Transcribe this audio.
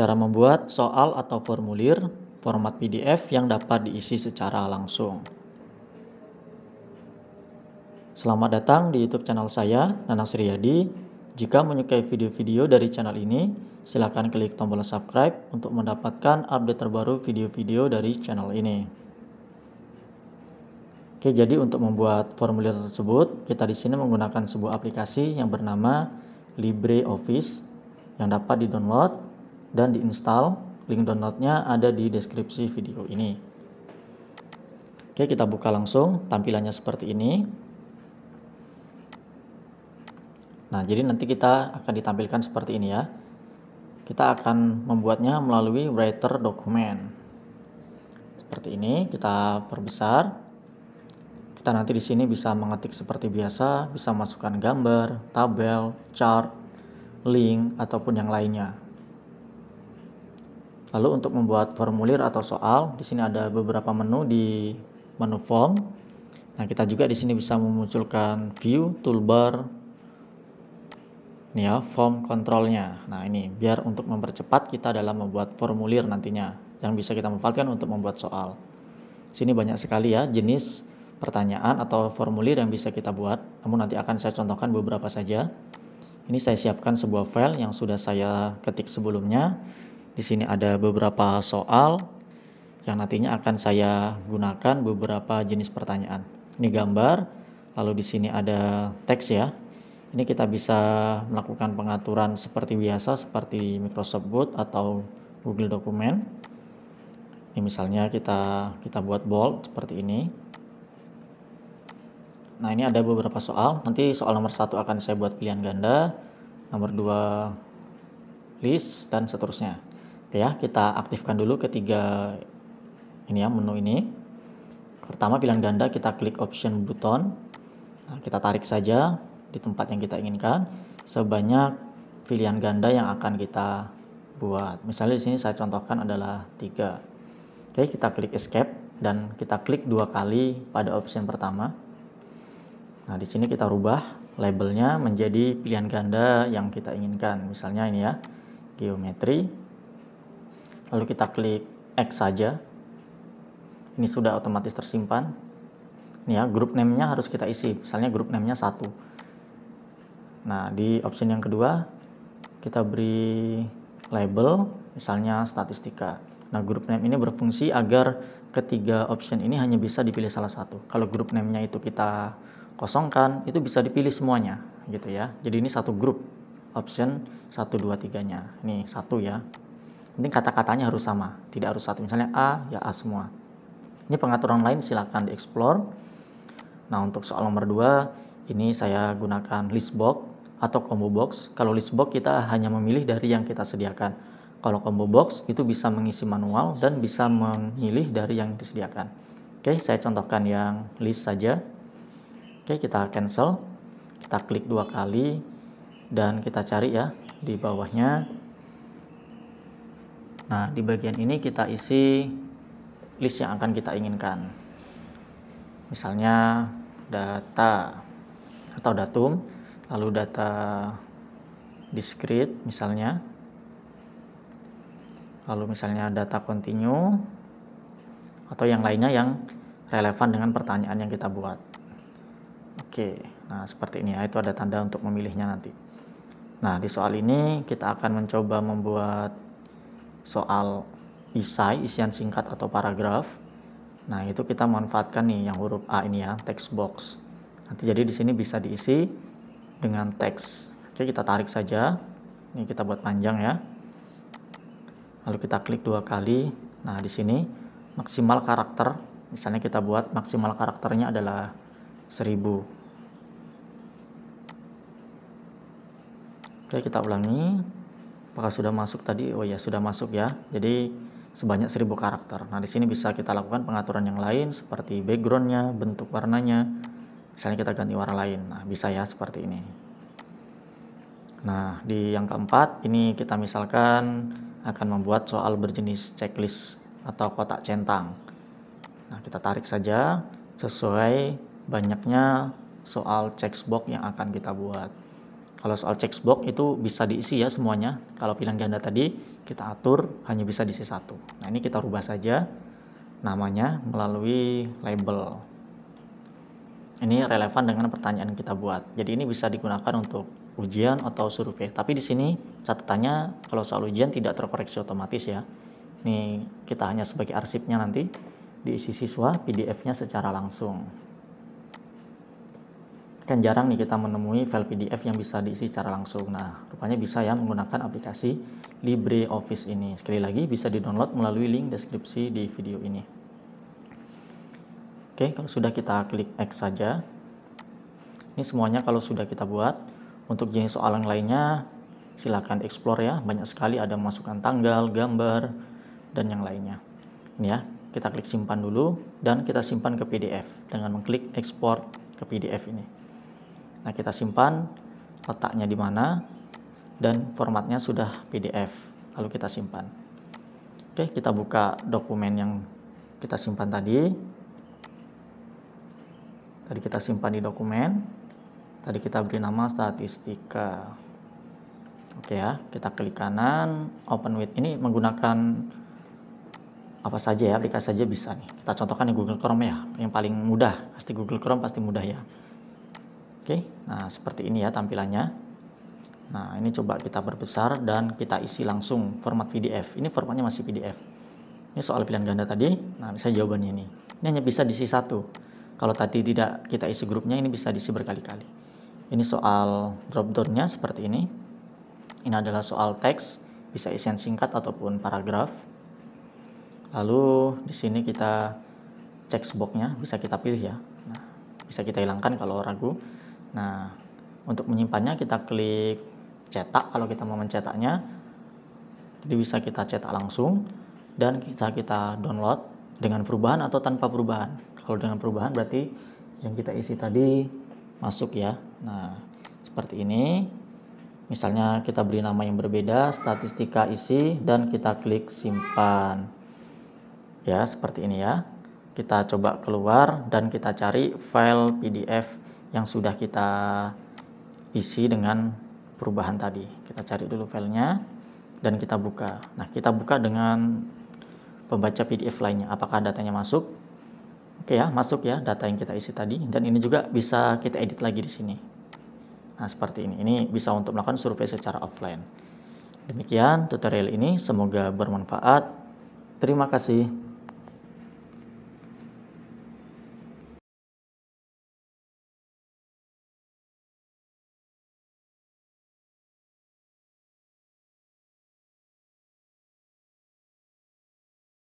Cara membuat soal atau formulir format PDF yang dapat diisi secara langsung. Selamat datang di YouTube channel saya, Nana Sriyadi. Jika menyukai video-video dari channel ini, silakan klik tombol subscribe untuk mendapatkan update terbaru video-video dari channel ini. Oke, jadi untuk membuat formulir tersebut, kita di sini menggunakan sebuah aplikasi yang bernama LibreOffice yang dapat di-download dan diinstal. Link downloadnya ada di deskripsi video ini. Oke, kita buka langsung. Tampilannya seperti ini. Nah, jadi nanti kita akan ditampilkan seperti ini ya. Kita akan membuatnya melalui writer dokumen. Seperti ini, kita perbesar kita nanti di sini bisa mengetik seperti biasa, bisa masukkan gambar, tabel, chart, link, ataupun yang lainnya. Lalu untuk membuat formulir atau soal, di sini ada beberapa menu di menu form. Nah, kita juga di sini bisa memunculkan view, toolbar, nih ya, form kontrolnya. Nah, ini biar untuk mempercepat kita dalam membuat formulir nantinya yang bisa kita manfaatkan untuk membuat soal. Di sini banyak sekali ya jenis pertanyaan atau formulir yang bisa kita buat. Namun nanti akan saya contohkan beberapa saja. Ini saya siapkan sebuah file yang sudah saya ketik sebelumnya di sini ada beberapa soal yang nantinya akan saya gunakan beberapa jenis pertanyaan. Ini gambar, lalu di sini ada teks ya. Ini kita bisa melakukan pengaturan seperti biasa seperti Microsoft Word atau Google Dokumen. Ini misalnya kita kita buat bold seperti ini. Nah, ini ada beberapa soal. Nanti soal nomor satu akan saya buat pilihan ganda, nomor dua list dan seterusnya. Oke ya, kita aktifkan dulu ketiga ini ya menu ini. Pertama pilihan ganda kita klik option button. Nah, kita tarik saja di tempat yang kita inginkan sebanyak pilihan ganda yang akan kita buat. Misalnya di sini saya contohkan adalah tiga. Oke, kita klik escape dan kita klik dua kali pada option pertama. Nah, di sini kita rubah labelnya menjadi pilihan ganda yang kita inginkan. Misalnya ini ya, geometri lalu kita klik X saja ini sudah otomatis tersimpan ini ya grup name-nya harus kita isi misalnya grup name-nya satu nah di option yang kedua kita beri label misalnya statistika nah grup name ini berfungsi agar ketiga option ini hanya bisa dipilih salah satu kalau grup name-nya itu kita kosongkan itu bisa dipilih semuanya gitu ya jadi ini satu grup option 1 2 3 nya ini satu ya Penting kata-katanya harus sama, tidak harus satu. Misalnya A, ya A semua. Ini pengaturan lain silahkan dieksplor. Nah, untuk soal nomor 2, ini saya gunakan list box atau combo box. Kalau list box kita hanya memilih dari yang kita sediakan. Kalau combo box itu bisa mengisi manual dan bisa memilih dari yang disediakan. Oke, saya contohkan yang list saja. Oke, kita cancel. Kita klik dua kali dan kita cari ya di bawahnya Nah, di bagian ini kita isi list yang akan kita inginkan. Misalnya data atau datum, lalu data discrete misalnya. Lalu misalnya data continue atau yang lainnya yang relevan dengan pertanyaan yang kita buat. Oke, nah seperti ini ya, itu ada tanda untuk memilihnya nanti. Nah, di soal ini kita akan mencoba membuat soal isai, isian singkat atau paragraf. Nah, itu kita manfaatkan nih yang huruf A ini ya, text box. Nanti jadi di sini bisa diisi dengan teks. Oke, kita tarik saja. Ini kita buat panjang ya. Lalu kita klik dua kali. Nah, di sini maksimal karakter. Misalnya kita buat maksimal karakternya adalah 1000. Oke, kita ulangi apakah sudah masuk tadi oh ya sudah masuk ya jadi sebanyak 1000 karakter nah di sini bisa kita lakukan pengaturan yang lain seperti backgroundnya bentuk warnanya misalnya kita ganti warna lain nah bisa ya seperti ini nah di yang keempat ini kita misalkan akan membuat soal berjenis checklist atau kotak centang nah kita tarik saja sesuai banyaknya soal checkbox yang akan kita buat kalau soal checkbox itu bisa diisi ya semuanya. Kalau pilihan ganda tadi kita atur hanya bisa diisi satu. Nah ini kita rubah saja namanya melalui label. Ini relevan dengan pertanyaan yang kita buat. Jadi ini bisa digunakan untuk ujian atau survei. Tapi di sini catatannya kalau soal ujian tidak terkoreksi otomatis ya. Ini kita hanya sebagai arsipnya nanti diisi siswa PDF-nya secara langsung kan jarang nih kita menemui file PDF yang bisa diisi secara langsung. Nah, rupanya bisa ya menggunakan aplikasi LibreOffice ini. Sekali lagi bisa di-download melalui link deskripsi di video ini. Oke, kalau sudah kita klik X saja. Ini semuanya kalau sudah kita buat. Untuk jenis soal yang lainnya, silakan explore ya. Banyak sekali ada masukan tanggal, gambar, dan yang lainnya. Ini ya, kita klik simpan dulu dan kita simpan ke PDF dengan mengklik export ke PDF ini. Nah, kita simpan letaknya di mana dan formatnya sudah PDF. Lalu kita simpan. Oke, kita buka dokumen yang kita simpan tadi. Tadi kita simpan di dokumen. Tadi kita beri nama statistika. Oke ya, kita klik kanan, open with ini menggunakan apa saja ya, aplikasi saja bisa nih. Kita contohkan di Google Chrome ya, yang paling mudah. Pasti Google Chrome pasti mudah ya. Oke, nah seperti ini ya tampilannya. Nah, ini coba kita berbesar dan kita isi langsung format PDF. Ini formatnya masih PDF. Ini soal pilihan ganda tadi. Nah, misalnya jawabannya ini. Ini hanya bisa diisi satu. Kalau tadi tidak kita isi grupnya, ini bisa diisi berkali-kali. Ini soal drop down-nya seperti ini. Ini adalah soal teks, bisa isian singkat ataupun paragraf. Lalu di sini kita checkboxnya bisa kita pilih ya. Nah, bisa kita hilangkan kalau ragu Nah, untuk menyimpannya kita klik cetak kalau kita mau mencetaknya. Jadi bisa kita cetak langsung dan kita kita download dengan perubahan atau tanpa perubahan. Kalau dengan perubahan berarti yang kita isi tadi masuk ya. Nah, seperti ini. Misalnya kita beri nama yang berbeda, statistika isi dan kita klik simpan. Ya, seperti ini ya. Kita coba keluar dan kita cari file PDF yang sudah kita isi dengan perubahan tadi. Kita cari dulu filenya dan kita buka. Nah, kita buka dengan pembaca PDF lainnya. Apakah datanya masuk? Oke ya, masuk ya data yang kita isi tadi. Dan ini juga bisa kita edit lagi di sini. Nah, seperti ini. Ini bisa untuk melakukan survei secara offline. Demikian tutorial ini, semoga bermanfaat. Terima kasih.